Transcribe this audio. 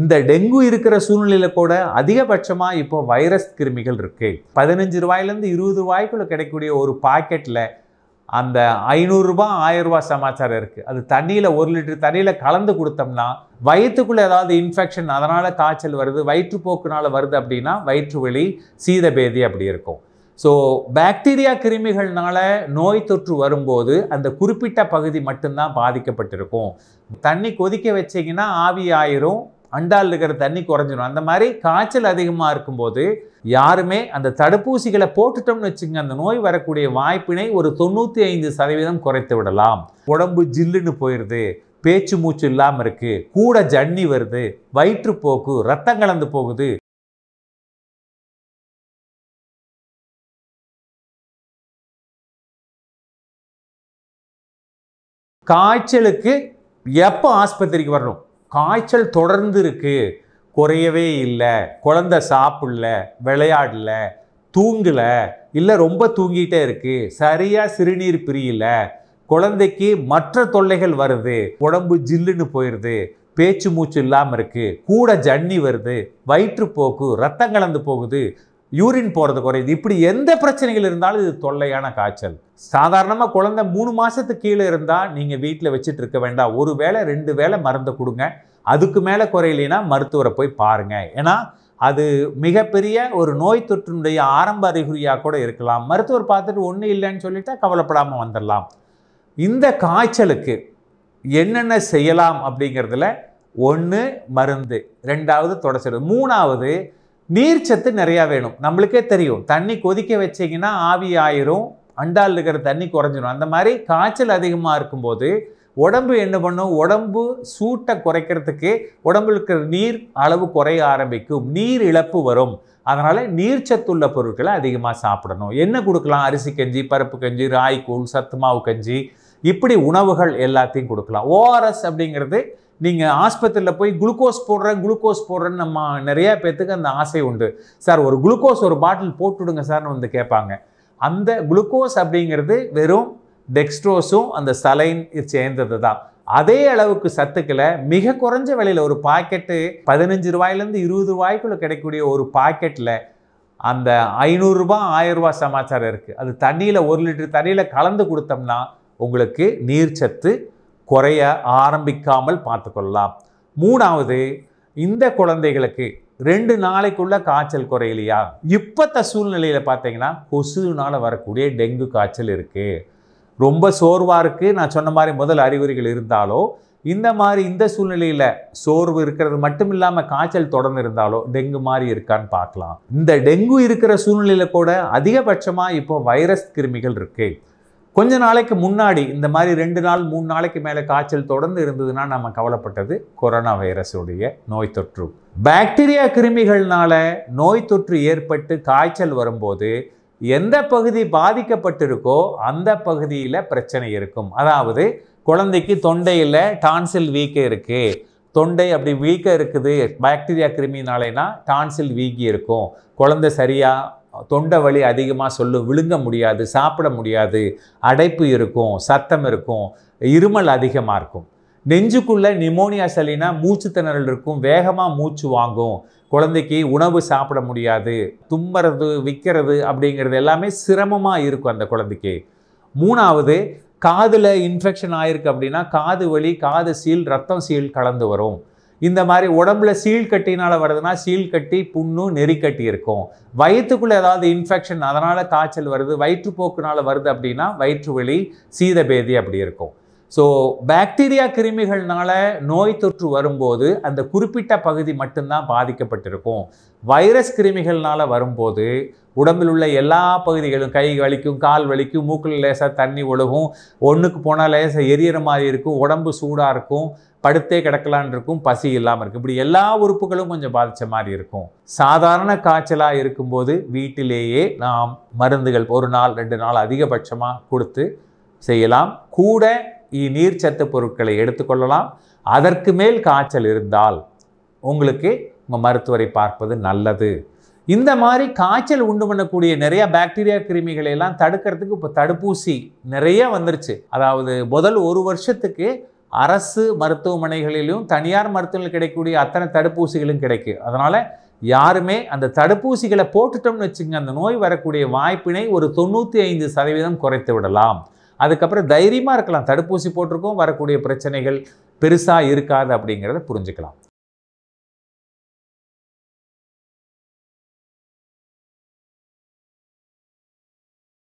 இந்த டெங்கு இருக்கிற சூழ்நிலையில கூட அதிகபட்சமாக இப்போ வைரஸ் கிருமிகள் இருக்கு பதினஞ்சு ரூபாயிலேருந்து இருபது ரூபாய்க்குள்ள கிடைக்கக்கூடிய ஒரு பாக்கெட்டில் அந்த ஐநூறுரூபா ஆயிரரூபா சமாச்சாரம் இருக்குது அது தண்ணியில் ஒரு லிட்டர் தண்ணியில் கலந்து கொடுத்தோம்னா வயிற்றுக்குள்ளே ஏதாவது இன்ஃபெக்ஷன் அதனால் காய்ச்சல் வருது வயிற்றுப்போக்குனால் வருது அப்படின்னா வயிற்று வலி சீதபேதி அப்படி இருக்கும் ஸோ பாக்டீரியா கிருமிகள்னால நோய் தொற்று வரும்போது அந்த குறிப்பிட்ட பகுதி மட்டும்தான் பாதிக்கப்பட்டிருக்கும் தண்ணி கொதிக்க வச்சிங்கன்னா ஆவி ஆயிரும் அண்டால் இருக்கிற தண்ணி குறைஞ்சிடும் அந்த மாதிரி காய்ச்சல் அதிகமாக இருக்கும்போது யாருமே அந்த தடுப்பூசிகளை போட்டுட்டோம்னு வச்சுங்க அந்த நோய் வரக்கூடிய வாய்ப்பினை ஒரு தொண்ணூற்றி ஐந்து சதவீதம் குறைத்து விடலாம் உடம்பு ஜில்லுன்னு போயிடுது பேச்சு மூச்சு இல்லாமல் இருக்குது கூட ஜன்னி வருது வயிற்றுப்போக்கு ரத்தம் கலந்து போகுது காய்ச்சலுக்கு எப்போ ஆஸ்பத்திரிக்கு வரணும் காய்ச்சல் தொடர்ந்து இருக்குது குறையவே இல்லை குழந்த சாப்பிடல விளையாடல தூங்கலை இல்லை ரொம்ப தூங்கிட்டே இருக்குது சரியாக சிறுநீர் பிரியலை குழந்தைக்கு மற்ற தொல்லைகள் வருது உடம்பு ஜில்லுன்னு போயிடுது பேச்சு மூச்சு இல்லாமல் இருக்குது கூட ஜன்னி வருது வயிற்றுப்போக்கு ரத்தம் கலந்து போகுது யூரின் போகிறது குறையுது இப்படி எந்த பிரச்சனைகள் இருந்தாலும் இது தொல்லையான காய்ச்சல் சாதாரணமாக குழந்தை மூணு மாதத்துக்கு கீழே இருந்தால் நீங்கள் வீட்டில் வச்சுட்டு இருக்க வேண்டாம் ஒரு வேளை ரெண்டு வேளை மருந்தை கொடுங்க அதுக்கு மேலே குறையிலேன்னா மருத்துவரை போய் பாருங்கள் ஏன்னா அது மிகப்பெரிய ஒரு நோய் தொற்றினுடைய ஆரம்ப அறிகுறியாக கூட இருக்கலாம் மருத்துவர் பார்த்துட்டு ஒன்றும் இல்லைன்னு சொல்லிவிட்டால் கவலைப்படாமல் வந்துடலாம் இந்த காய்ச்சலுக்கு என்னென்ன செய்யலாம் அப்படிங்கிறதுல ஒன்று மருந்து ரெண்டாவது தொடச்சிடு மூணாவது நீர்ச்சத்து நிறையா வேணும் நம்மளுக்கே தெரியும் தண்ணி கொதிக்க வச்சிங்கன்னா ஆவி ஆயிரும் அண்டால் இருக்கிற தண்ணி குறைஞ்சிடும் அந்த மாதிரி காய்ச்சல் அதிகமாக இருக்கும்போது உடம்பு என்ன பண்ணும் உடம்பு சூட்டை குறைக்கிறதுக்கு உடம்பு இருக்கிற நீர் அளவு குறைய ஆரம்பிக்கும் நீர் இழப்பு வரும் அதனால் சத்துள்ள பொருட்களை அதிகமாக சாப்பிடணும் என்ன கொடுக்கலாம் அரிசி கஞ்சி பருப்பு கஞ்சி ராய்கூழ் சத்து மாவு கஞ்சி இப்படி உணவுகள் எல்லாத்தையும் கொடுக்கலாம் ஓஆர்எஸ் அப்படிங்கிறது நீங்கள் ஆஸ்பத்திரியில் போய் குளுக்கோஸ் போடுறேன் குளுக்கோஸ் போடுறேன்னு நம்ம நிறையா பேர்த்துக்கு அந்த ஆசை உண்டு சார் ஒரு குளுக்கோஸ் ஒரு பாட்டில் போட்டுவிடுங்க சார்னு வந்து கேட்பாங்க அந்த குளுக்கோஸ் அப்படிங்கிறது வெறும் டெக்ஸ்ட்ரோஸும் அந்த சலைன் சேர்ந்தது தான் அதே அளவுக்கு சத்துக்களை மிக குறைஞ்ச விலையில் ஒரு பாக்கெட்டு பதினஞ்சு ரூபாயிலேருந்து இருபது ரூபாய்க்குள்ளே கிடைக்கக்கூடிய ஒரு பாக்கெட்டில் அந்த ஐநூறுரூபா ஆயிரரூபா சமாச்சாரம் இருக்குது அது தண்ணியில் ஒரு லிட்டர் தண்ணியில் கலந்து கொடுத்தோம்னா உங்களுக்கு நீர்ச்சத்து குறைய ஆரம்பிக்காமல் பார்த்துக்கொள்ளலாம் மூணாவது இந்த குழந்தைகளுக்கு ரெண்டு நாளைக்குள்ள காய்ச்சல் குறையலையா இப்பத்த சூழ்நிலையில் பார்த்தீங்கன்னா கொசுனால் வரக்கூடிய டெங்கு காய்ச்சல் இருக்குது ரொம்ப சோர்வாக இருக்குது நான் சொன்ன மாதிரி முதல் அறிகுறிகள் இருந்தாலோ இந்த மாதிரி இந்த சூழ்நிலையில் சோர்வு இருக்கிறது மட்டும் இல்லாமல் காய்ச்சல் தொடர்ந்து இருந்தாலோ டெங்கு மாதிரி இருக்கான்னு பார்க்கலாம் இந்த டெங்கு இருக்கிற சூழ்நிலையில் கூட அதிகபட்சமாக இப்போ வைரஸ் கிருமிகள் இருக்குது கொஞ்ச நாளைக்கு முன்னாடி இந்த மாதிரி ரெண்டு நாள் மூணு நாளைக்கு மேலே காய்ச்சல் தொடர்ந்து இருந்ததுன்னா நம்ம கவலைப்பட்டது கொரோனா வைரஸுடைய நோய் தொற்று பாக்டீரியா கிருமிகள்னால நோய் தொற்று ஏற்பட்டு காய்ச்சல் வரும்போது எந்த பகுதி பாதிக்கப்பட்டிருக்கோ அந்த பகுதியில் பிரச்சனை இருக்கும் அதாவது குழந்தைக்கு தொண்டையில் டான்சில் வீக்க இருக்குது தொண்டை அப்படி வீக்க இருக்குது பாக்டீரியா கிருமினாலேனா டான்சில் வீக்கி இருக்கும் குழந்தை சரியாக தொண்டை வலி அதிகமாக சொல்லும் விழுங்க முடியாது சாப்பிட முடியாது அடைப்பு இருக்கும் சத்தம் இருக்கும் இருமல் அதிகமாக இருக்கும் நெஞ்சுக்குள்ளே நிமோனியா சளினா மூச்சு திணறல் இருக்கும் வேகமாக மூச்சு வாங்கும் குழந்தைக்கு உணவு சாப்பிட முடியாது தும்புறது விற்கிறது அப்படிங்கிறது எல்லாமே சிரமமாக இருக்கும் அந்த குழந்தைக்கு மூணாவது காதில் இன்ஃபெக்ஷன் ஆயிருக்கு அப்படின்னா காது வலி காது சீல் ரத்தம் சீல் கலந்து வரும் இந்த மாதிரி உடம்புல சீல் கட்டினால் வருதுன்னா சீல் கட்டி புண்ணு நெறிக்கட்டி இருக்கும் வயிற்றுக்குள்ளே ஏதாவது இன்ஃபெக்ஷன் அதனால் காய்ச்சல் வருது வயிற்றுப்போக்குனால் வருது அப்படின்னா வயிற்று வலி சீதபேதி அப்படி இருக்கும் ஸோ பாக்டீரியா கிருமிகள்னால நோய் தொற்று வரும்போது அந்த குறிப்பிட்ட பகுதி மட்டும்தான் பாதிக்கப்பட்டிருக்கும் வைரஸ் கிருமிகள்னால வரும்போது உடம்பில் உள்ள எல்லா பகுதிகளும் கை வலிக்கும் கால் வலிக்கும் மூக்கில் லேசாக தண்ணி ஒழுகும் ஒன்றுக்கு போனால் லேசாக எரியற மாதிரி இருக்கும் உடம்பு சூடாக இருக்கும் படுத்தே கிடக்கலான் இருக்கும் பசி இல்லாமல் இருக்கும் இப்படி எல்லா உறுப்புகளும் கொஞ்சம் பாதித்த மாதிரி இருக்கும் சாதாரண காய்ச்சலாக இருக்கும்போது வீட்டிலேயே நாம் மருந்துகள் ஒரு நாள் ரெண்டு நாள் அதிகபட்சமாக கொடுத்து செய்யலாம் கூட நீர்ச்சத்து பொருட்களை எடுத்துக்கொள்ளலாம் அதற்கு மேல் காய்ச்சல் இருந்தால் உங்களுக்கு உங்கள் மருத்துவரை பார்ப்பது நல்லது இந்த மாதிரி காய்ச்சல் உண்டு பண்ணக்கூடிய நிறைய பாக்டீரியா கிருமிகளை எல்லாம் தடுக்கிறதுக்கு இப்போ தடுப்பூசி நிறைய வந்துருச்சு அதாவது முதல் ஒரு வருஷத்துக்கு அரசு மருத்துவமனைகளிலும் தனியார் மருத்துவமனையில் கிடைக்கக்கூடிய அத்தனை தடுப்பூசிகளும் கிடைக்கும் அதனால் யாருமே அந்த தடுப்பூசிகளை போட்டுட்டோம்னு வச்சுங்க அந்த நோய் வரக்கூடிய வாய்ப்பினை ஒரு தொண்ணூற்றி ஐந்து சதவீதம் குறைத்து விடலாம் அதுக்கப்புறம் தைரியமாக இருக்கலாம் தடுப்பூசி போட்டிருக்கோம் வரக்கூடிய பிரச்சனைகள் பெருசாக இருக்காது அப்படிங்கிறத புரிஞ்சுக்கலாம்